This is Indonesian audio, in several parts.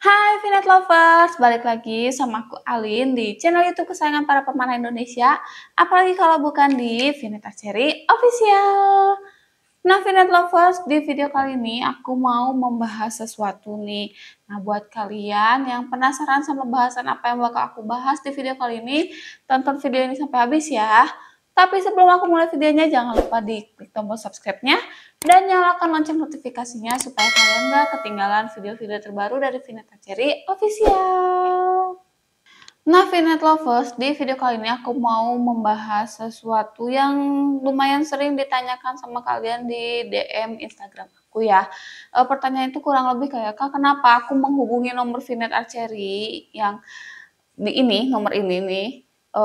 Hai Vinet Lovers, balik lagi sama aku Alin di channel YouTube kesayangan para pemanah Indonesia, apalagi kalau bukan di Vinet Cherry Official. Nah Vinet Lovers, di video kali ini aku mau membahas sesuatu nih. Nah buat kalian yang penasaran sama bahasan apa yang bakal aku bahas di video kali ini, tonton video ini sampai habis ya. Tapi sebelum aku mulai videonya, jangan lupa di klik tombol subscribe-nya dan nyalakan lonceng notifikasinya supaya kalian gak ketinggalan video-video terbaru dari Vinet Cherry Official. Nah, Vinet Lovers, di video kali ini aku mau membahas sesuatu yang lumayan sering ditanyakan sama kalian di DM Instagram aku ya. E, pertanyaan itu kurang lebih kayak, Kak, kenapa aku menghubungi nomor Vinet Archery yang di ini, nomor ini nih, e,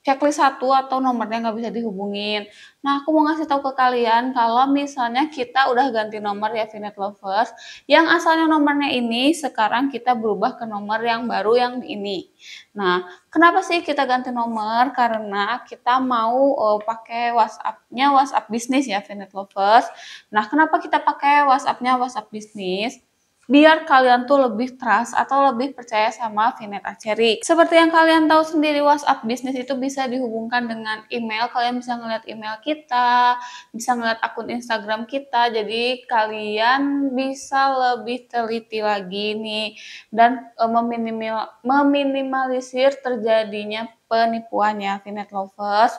checklist satu atau nomornya nggak bisa dihubungin. Nah, aku mau ngasih tahu ke kalian kalau misalnya kita udah ganti nomor ya Finet Lovers, yang asalnya nomornya ini sekarang kita berubah ke nomor yang baru yang ini. Nah, kenapa sih kita ganti nomor? Karena kita mau uh, pakai WhatsApp-nya WhatsApp bisnis ya Finet Lovers. Nah, kenapa kita pakai WhatsApp-nya WhatsApp bisnis? biar kalian tuh lebih trust atau lebih percaya sama Vinet Aceri. Seperti yang kalian tahu sendiri WhatsApp bisnis itu bisa dihubungkan dengan email. Kalian bisa ngeliat email kita, bisa ngeliat akun Instagram kita. Jadi kalian bisa lebih teliti lagi nih dan e, meminimal, meminimalisir terjadinya penipuannya ya Vinet Lovers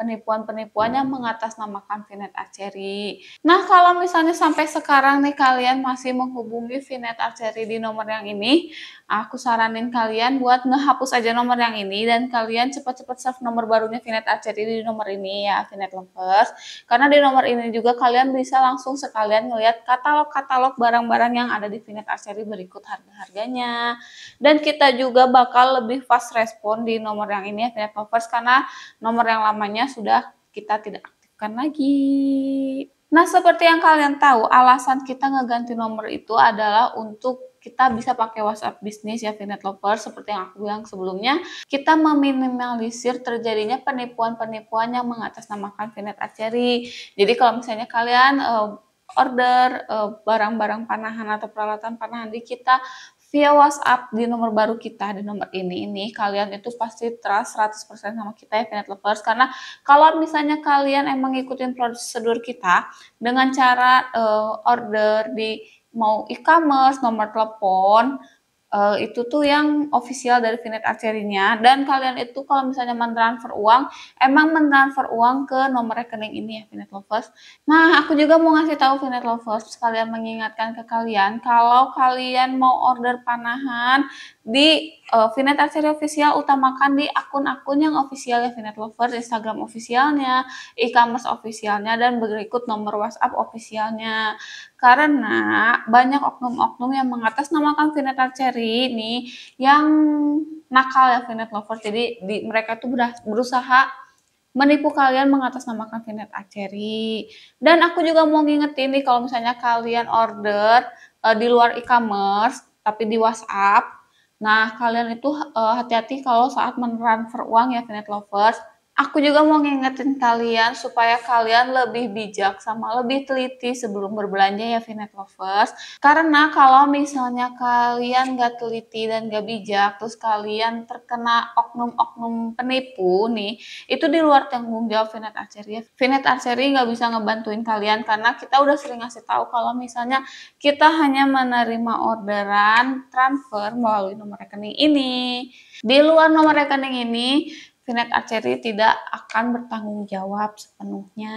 penipuan-penipuan yang mengatasnamakan Vinet Archery. Nah, kalau misalnya sampai sekarang nih kalian masih menghubungi Vinet Archery di nomor yang ini, aku saranin kalian buat ngehapus aja nomor yang ini dan kalian cepat-cepat save nomor barunya Vinet Archery di nomor ini ya, Vinet Lovers. Karena di nomor ini juga kalian bisa langsung sekalian ngelihat katalog-katalog barang-barang yang ada di Vinet Archery berikut harga-harganya. Dan kita juga bakal lebih fast respon di nomor yang ini ya, Vinet Lovers, karena nomor yang lamanya sudah kita tidak aktifkan lagi. Nah, seperti yang kalian tahu, alasan kita ngeganti nomor itu adalah untuk kita bisa pakai WhatsApp bisnis ya Finet Lover seperti yang aku bilang sebelumnya kita meminimalisir terjadinya penipuan-penipuan yang mengatasnamakan Finet Aceri jadi kalau misalnya kalian uh, order eh, barang-barang panahan atau peralatan panahan di kita via WhatsApp di nomor baru kita di nomor ini ini kalian itu pasti trust 100% sama kita ya Finet Lovers karena kalau misalnya kalian emang ngikutin prosedur kita dengan cara uh, order di mau e-commerce nomor telepon uh, itu tuh yang official dari Finet Archery-nya. dan kalian itu kalau misalnya mentransfer uang emang mentransfer uang ke nomor rekening ini ya Finet Lovers. Nah, aku juga mau ngasih tahu Finet Lovers sekalian mengingatkan ke kalian kalau kalian mau order panahan di uh, Vinet Archery Official utamakan di akun-akun yang official ya Vinet Lovers, Instagram officialnya, e-commerce officialnya, dan berikut nomor WhatsApp officialnya. Karena banyak oknum-oknum yang mengatasnamakan Vinet Archery ini yang nakal ya Vinet Lovers. Jadi di, mereka itu berusaha menipu kalian mengatasnamakan Vinet Aceri. Dan aku juga mau ngingetin nih kalau misalnya kalian order uh, di luar e-commerce tapi di WhatsApp Nah, kalian itu eh, hati-hati uh, kalau saat mentransfer uang ya, Finet Lovers. Aku juga mau ngingetin kalian supaya kalian lebih bijak sama lebih teliti sebelum berbelanja ya Finet Lovers. Karena kalau misalnya kalian gak teliti dan gak bijak, terus kalian terkena oknum-oknum penipu nih, itu di luar tanggung jawab Finet Archery. Finet Archery gak bisa ngebantuin kalian karena kita udah sering ngasih tahu kalau misalnya kita hanya menerima orderan transfer melalui nomor rekening ini. Di luar nomor rekening ini, Vinet Archery tidak akan bertanggung jawab sepenuhnya.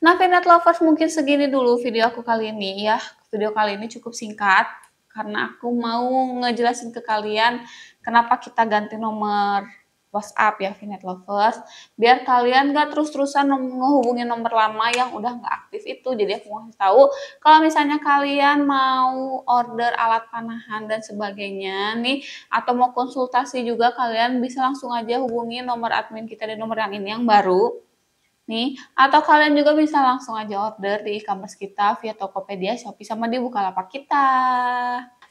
Nah, Vinet Lovers mungkin segini dulu video aku kali ini ya. Video kali ini cukup singkat karena aku mau ngejelasin ke kalian kenapa kita ganti nomor WhatsApp ya Vinet Lovers biar kalian gak terus-terusan menghubungi nomor lama yang udah gak aktif itu jadi aku mau tahu kalau misalnya kalian mau order alat panahan dan sebagainya nih atau mau konsultasi juga kalian bisa langsung aja hubungi nomor admin kita di nomor yang ini yang baru nih atau kalian juga bisa langsung aja order di e-commerce kita via Tokopedia, Shopee sama di Bukalapak kita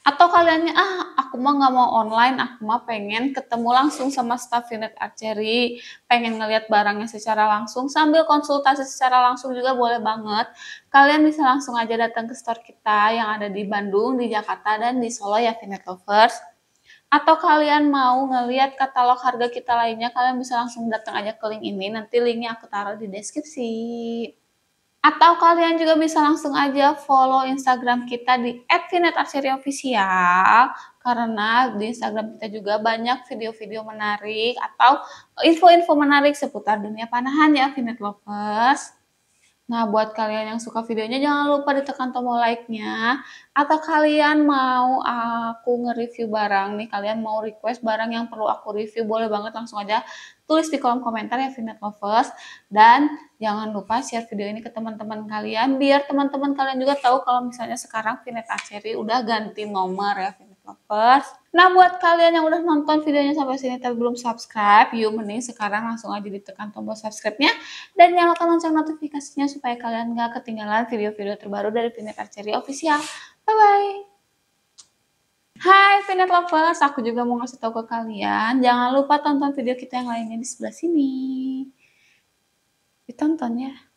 atau kaliannya ah aku mah nggak mau online aku mah pengen ketemu langsung sama staff unit archery pengen ngelihat barangnya secara langsung sambil konsultasi secara langsung juga boleh banget kalian bisa langsung aja datang ke store kita yang ada di Bandung di Jakarta dan di Solo ya Finet Lovers atau kalian mau ngelihat katalog harga kita lainnya, kalian bisa langsung datang aja ke link ini. Nanti linknya aku taruh di deskripsi. Atau kalian juga bisa langsung aja follow Instagram kita di @finetarsiriofficial karena di Instagram kita juga banyak video-video menarik atau info-info menarik seputar dunia panahan ya Finet Lovers. Nah, buat kalian yang suka videonya, jangan lupa ditekan tombol like-nya. Atau kalian mau aku nge-review barang nih, kalian mau request barang yang perlu aku review, boleh banget langsung aja tulis di kolom komentar ya Vinet Lovers. Dan jangan lupa share video ini ke teman-teman kalian, biar teman-teman kalian juga tahu kalau misalnya sekarang Vinet Aceri udah ganti nomor ya Vinet lovers. Nah, buat kalian yang udah nonton videonya sampai sini tapi belum subscribe, yuk mending sekarang langsung aja ditekan tombol subscribe-nya dan nyalakan lonceng notifikasinya supaya kalian gak ketinggalan video-video terbaru dari Pinet Archery Official. Bye-bye! Hai Pinet Lovers, aku juga mau ngasih tau ke kalian, jangan lupa tonton video kita yang lainnya di sebelah sini. Ditonton ya.